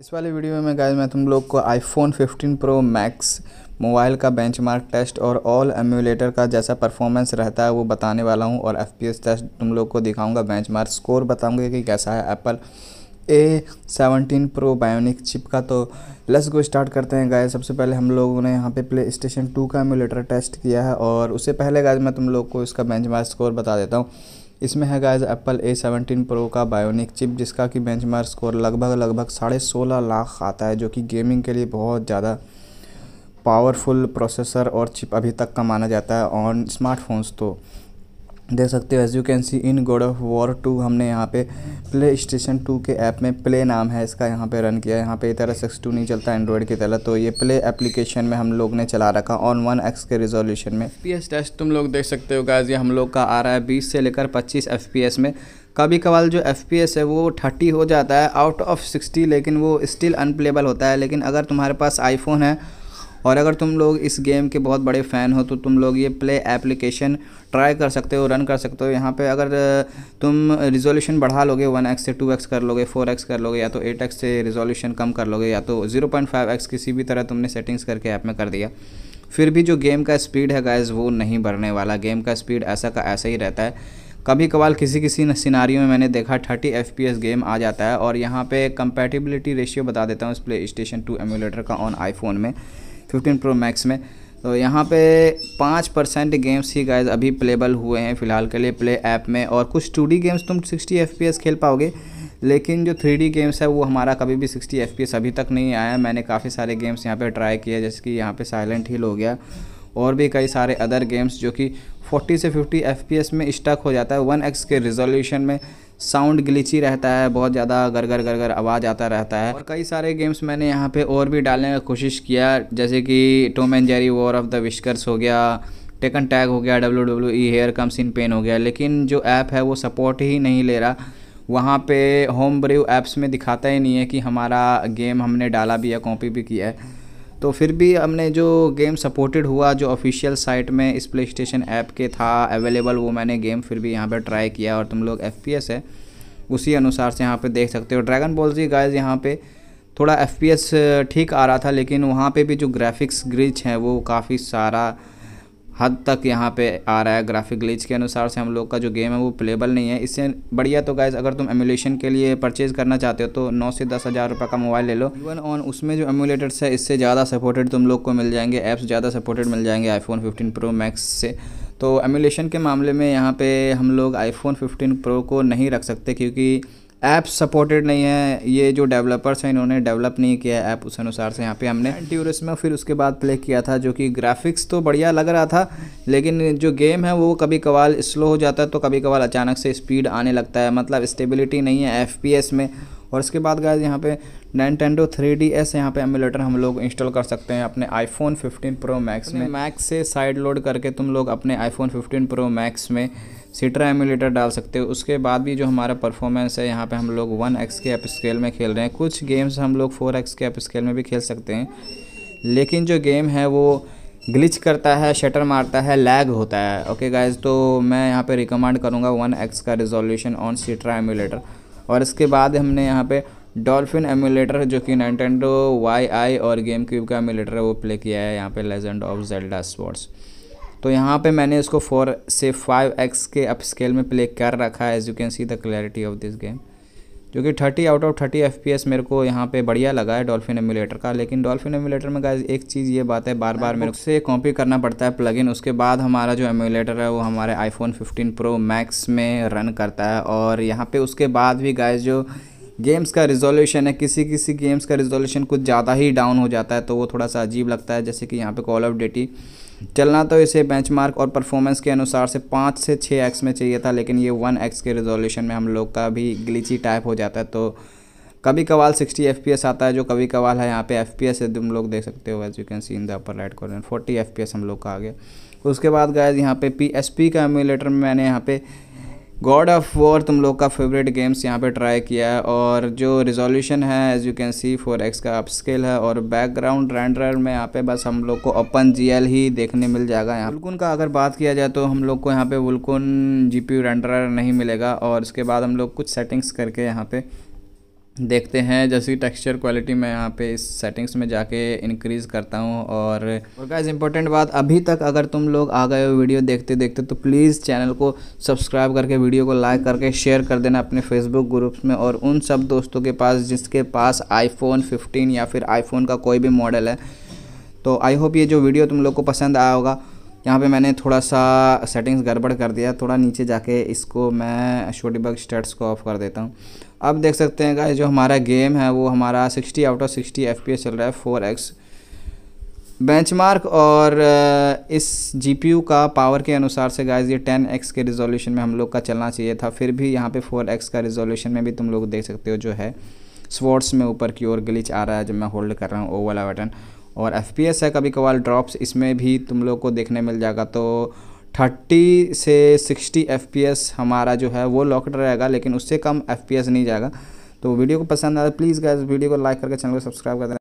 इस वाले वीडियो में गाइस मैं तुम लोग को आईफोन 15 प्रो मैक्स मोबाइल का बेंचमार्क टेस्ट और ऑल एम्यूलेटर का जैसा परफॉर्मेंस रहता है वो बताने वाला हूँ और एफ टेस्ट तुम लोग को दिखाऊंगा बेंचमार्क स्कोर बताऊँगा कि कैसा है Apple A seventeen pro bionic chip का तो लेस को स्टार्ट करते हैं गाय सबसे पहले हम लोगों ने यहाँ पे प्ले स्टेशन टू का एमुलेटर टेस्ट किया है और उससे पहले गाय मैं तुम लोग को इसका बेंचमार्क स्कोर बता देता हूँ इसमें है guys Apple A seventeen pro का बायोनिक चिप जिसका कि बेंचमार्क स्कोर लगभग लगभग साढ़े सोलह लाख आता है जो कि गेमिंग के लिए बहुत ज़्यादा पावरफुल प्रोसेसर और चिप अभी तक का माना जाता है ऑन स्मार्टफोन्स तो देख सकते हो as you can see in God of War two हमने यहाँ पे प्ले स्टेशन टू के ऐप में प्ले नाम है इसका यहाँ पे रन किया है यहाँ पे तरह सिक्स टू नहीं चलता एंड्रॉयड की तरह तो ये प्ले एप्लीकेशन में हम लोग ने चला रखा ऑन वन एक्स के रिजोल्यूशन में पी एस टेस्ट तुम लोग देख सकते हो गाज ये हम लोग का आ रहा है बीस से लेकर पच्चीस एफ पी एस में कभी कभार जो एफ है वो थर्टी हो जाता है आउट ऑफ सिक्सटी लेकिन वो स्टिल अनप्लेबल होता है लेकिन अगर तुम्हारे पास आईफोन है और अगर तुम लोग इस गेम के बहुत बड़े फ़ैन हो तो तुम लोग ये प्ले एप्लीकेशन ट्राई कर सकते हो रन कर सकते हो यहाँ पे अगर तुम रिजोल्यूशन बढ़ा लोगे वन एक्स से टू एक्स कर लोगे फोर एक्स कर लोगे या तो एट एक्स से रिजोल्यूशन कम कर लोगे या तो ज़ीरो पॉइंट फाइव एक्स किसी भी तरह तुमने सेटिंग्स करके ऐप में कर दिया फिर भी जो गेम का स्पीड है गाइज वो नहीं बढ़ने वाला गेम का स्पीड ऐसा का ऐसा ही रहता है कभी कभार किसी किसी सिनारी में मैंने देखा थर्टी एफ गेम आ जाता है और यहाँ पे कंपेटिबिलिटी रेशियो बता देता हूँ इस प्ले स्टेशन टू एमुलेटर का ऑन आईफोन में फिफ्टीन प्रो मैक्स में तो यहाँ पे पाँच परसेंट गेम्स ही गाइज अभी प्लेबल हुए हैं फ़िलहाल के लिए प्ले ऐप में और कुछ टू गेम्स तुम सिक्सटी एफ खेल पाओगे लेकिन जो थ्री गेम्स है वो हमारा कभी भी सिक्सटी एफ अभी तक नहीं आया मैंने काफ़ी सारे गेम्स यहाँ पर ट्राई किए जैसे कि यहाँ पर साइलेंट हिल हो गया और भी कई सारे अदर गेम्स जो कि 40 से 50 एफ में स्टक हो जाता है वन एक्स के रिजोल्यूशन में साउंड ग्लिची रहता है बहुत ज़्यादा गर गर आवाज़ आता रहता है और कई सारे गेम्स मैंने यहाँ पे और भी डालने का कोशिश किया जैसे कि Tom and Jerry War of the Whiskers हो गया टेकन टैग हो गया W W E here comes in pain हो गया लेकिन जो ऐप है वो सपोर्ट ही नहीं ले रहा वहाँ पे होम ब्रेव ऐप्स में दिखाता ही नहीं है कि हमारा गेम हमने डाला भी है कॉपी भी किया है तो फिर भी हमने जो गेम सपोर्टेड हुआ जो ऑफिशियल साइट में इस प्ले स्टेशन ऐप के था अवेलेबल वो मैंने गेम फिर भी यहाँ पर ट्राई किया और तुम लोग एफ है उसी अनुसार से यहाँ पर देख सकते हो ड्रैगन बॉल जी गाइज यहाँ पर थोड़ा एफ ठीक आ रहा था लेकिन वहाँ पर भी जो ग्राफिक्स ग्रिच हैं वो काफ़ी सारा हद तक यहाँ पे आ रहा है ग्राफिक ग्लिच के अनुसार से हम लोग का जो गेम है वो प्लेबल नहीं है इससे बढ़िया तो गाइज़ अगर तुम एमुलेशन के लिए परचेज़ करना चाहते हो तो नौ से दस हज़ार रुपये का मोबाइल ले लो इवन ऑन उसमें जो एमुलेटर्स है इससे ज़्यादा सपोर्टेड तुम लोग को मिल जाएंगे ऐप्स ज़्यादा सपोर्टेड मिल जाएंगे आईफोन फिफ्टीन प्रो मैक्स से तो एमुलेशन के मामले में यहाँ पर हम लोग आईफोन फिफ्टीन प्रो को नहीं रख सकते क्योंकि ऐप सपोर्टेड नहीं है ये जो डेवलपर्स हैं इन्होंने डेवलप नहीं किया है ऐप उस अनुसार से यहाँ पे हमने ट्यूरिस्ट में फिर उसके बाद प्ले किया था जो कि ग्राफिक्स तो बढ़िया लग रहा था लेकिन जो गेम है वो कभी कभार स्लो हो जाता है तो कभी कभार अचानक से स्पीड आने लगता है मतलब स्टेबिलिटी नहीं है एफ में और उसके बाद गाय यहाँ पे नाइनटेंडो थ्री डी एस यहाँ पर एमुलेटर हम लोग इंस्टॉल कर सकते हैं अपने आईफोन 15 प्रो मैक्स में मैक्स से साइड लोड करके तुम लोग अपने आईफोन 15 प्रो मैक्स में सीटर एम्यूलेटर डाल सकते हो उसके बाद भी जो हमारा परफॉर्मेंस है यहाँ पे हम लोग वन एक्स के एप स्केल में खेल रहे हैं कुछ गेम्स हम लोग फोर एक्स के एप स्केल में भी खेल सकते हैं लेकिन जो गेम है वो ग्लिच करता है शटर मारता है लैग होता है ओके गाइज तो मैं यहाँ पर रिकमेंड करूँगा वन एक्स का रिजोल्यूशन ऑन सीटरा एम्यूलेटर और इसके बाद हमने यहाँ पर डॉल्फिन एम्यूलेटर जो कि नाइनटेंडो वाई आई और गेम क्यूब का एम्यूलेटर है वो प्ले किया है यहाँ पे लेजेंड ऑफ जेल्डा स्पोर्ट्स तो यहाँ पे मैंने इसको फोर से फाइव एक्स के अप स्केल में प्ले कर रखा है as you can see the clarity of this game जो कि thirty out of thirty F P S मेरे को यहाँ पे बढ़िया लगा है डॉल्फिन एमुलेटर का लेकिन डॉल्फिन एमुलेटर में गाइज एक चीज़ ये बात है बार बार मेरे से कॉपी करना पड़ता है प्लगइन उसके बाद हमारा जो एमुलेटर है वो हमारे आईफोन 15 प्रो मैक्स में रन करता है और यहाँ पे उसके बाद भी गाइज जो गेम्स का रिजोल्यूशन है किसी किसी गेम्स का रिजोल्यूशन कुछ ज़्यादा ही डाउन हो जाता है तो वो थोड़ा सा अजीब लगता है जैसे कि यहाँ पे कॉल ऑफ ड्यूटी चलना तो इसे बेंचमार्क और परफॉर्मेंस के अनुसार से पाँच से छः एक्स में चाहिए था लेकिन ये वन एक्स के रेजोल्यूशन में हम लोग का भी ग्लीची टाइप हो जाता है तो कभी कभाल 60 एफ आता है जो कभी कभाल है यहाँ पे एफ पी एस तुम लोग देख सकते हो as you can see in the upper right corner 40 F हम लोग का आ गया उसके बाद गए यहाँ पे पी एस पी का एम्यूलेटर में मैंने यहाँ पे गॉड ऑफ वॉर तुम लोग का फेवरेट गेम्स यहाँ पे ट्राई किया है और जो रिजोल्यूशन है as you can see four x का अपस्केल है और बैकग्राउंड रेंडर में यहाँ पे बस हम लोग को ओपन जीएल ही देखने मिल जाएगा यहाँ वुलकुन का अगर बात किया जाए तो हम लोग को यहाँ पे वुलकुन जीपीयू रेंडर नहीं मिलेगा और उसके बाद हम लोग कुछ सेटिंग्स करके यहाँ पे देखते हैं जैसे टेक्सचर क्वालिटी मैं यहाँ पे इस सेटिंग्स में जाके इंक्रीज़ करता हूँ और और गाइज इंपॉर्टेंट बात अभी तक अगर तुम लोग आ गए हो वीडियो देखते देखते तो प्लीज़ चैनल को सब्सक्राइब करके वीडियो को लाइक करके शेयर कर देना अपने फेसबुक ग्रुप्स में और उन सब दोस्तों के पास जिसके पास आईफोन फ़िफ्टीन या फिर आईफोन का कोई भी मॉडल है तो आई होप ये जो वीडियो तुम लोग को पसंद आया होगा यहाँ पे मैंने थोड़ा सा सेटिंग्स गड़बड़ कर दिया थोड़ा नीचे जाके इसको मैं छोटी बग स्टेट्स को ऑफ कर देता हूँ अब देख सकते हैं गाइस जो हमारा गेम है वो हमारा 60 आउट ऑफ 60 एफ चल रहा है 4x बेंचमार्क और इस जीपीयू का पावर के अनुसार से गाइस ये 10x के रिजोल्यूशन में हम लोग का चलना चाहिए था फिर भी यहाँ पे 4x का रिजोल्यूशन में भी तुम लोग देख सकते हो जो है स्पोर्ट्स में ऊपर की ओर ग्लिच आ रहा है जब मैं होल्ड कर रहा हूँ ओ वाला बटन और एफ पी एस है कभी कभार ड्रॉप्स इसमें भी तुम लोग को देखने मिल जाएगा तो 30 से 60 एफ पी एस हमारा जो है वो लॉकड रहेगा लेकिन उससे कम एफ पी एस नहीं जाएगा तो वीडियो को पसंद आया तो प्लीज़ गैस वीडियो को लाइक करके चैनल को सब्सक्राइब कर देना